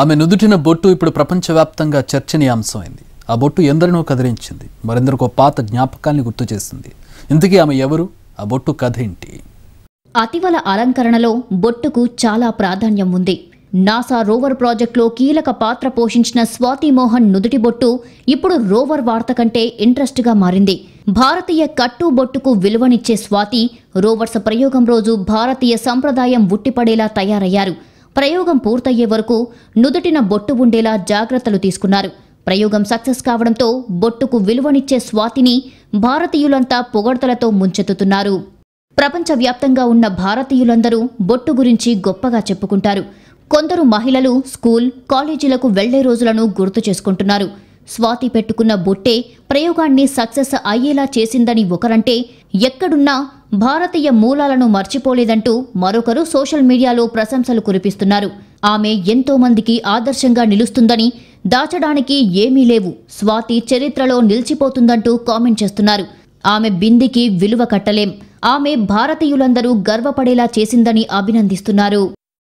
ఆమె నుదుటిన బొట్టు ఇప్పుడు ప్రపంచవ్యాప్తంగా చర్చనీయాంశమైంది ఆ బొట్టు ఎందరినో కదిలించింది మరెందరికో పాత జ్ఞాపకాన్ని గుర్తు చేసింది ఇంతకీ ఆమె ఎవరు ఆ బొట్టు కథ ఏంటి అతివల అలంకరణలో బొట్టుకు చాలా ప్రాధాన్యం ఉంది నాసా రోవర్ ప్రాజెక్టులో కీలక పాత్ర పోషించిన స్వాతి మోహన్ నుదుటి బొట్టు ఇప్పుడు రోవర్ వార్త కంటే ఇంట్రెస్ట్గా మారింది భారతీయ కట్టు బొట్టుకు విలువనిచ్చే స్వాతి రోవర్స్ ప్రయోగం రోజు భారతీయ సంప్రదాయం ఉట్టిపడేలా తయారయ్యారు ప్రయోగం పూర్తయ్యే వరకు నుదుటిన బొట్టు ఉండేలా జాగ్రత్తలు తీసుకున్నారు ప్రయోగం సక్సెస్ కావడంతో బొట్టుకు విలువనిచ్చే స్వాతిని భారతీయులంతా పొగడ్తలతో ముంచెత్తుతున్నారు ప్రపంచవ్యాప్తంగా ఉన్న భారతీయులందరూ బొట్టు గురించి గొప్పగా చెప్పుకుంటారు కొందరు మహిళలు స్కూల్ కాలేజీలకు వెళ్లే రోజులను గుర్తు చేసుకుంటున్నారు స్వాతి పెట్టుకున్న బొట్టే ప్రయోగాన్ని సక్సెస్ అయ్యేలా చేసిందని ఒకరంటే ఎక్కడున్నా భారతీయ మూలాలను మర్చిపోలేదంటూ మరొకరు సోషల్ మీడియాలో ప్రశంసలు కురిపిస్తున్నారు ఆమె ఎంతో మందికి ఆదర్శంగా నిలుస్తుందని దాచడానికి ఏమీ లేవు స్వాతి చరిత్రలో నిలిచిపోతుందంటూ కామెంట్ చేస్తున్నారు ఆమె బిందికి విలువ కట్టలేం ఆమె భారతీయులందరూ గర్వపడేలా చేసిందని అభినందిస్తున్నారు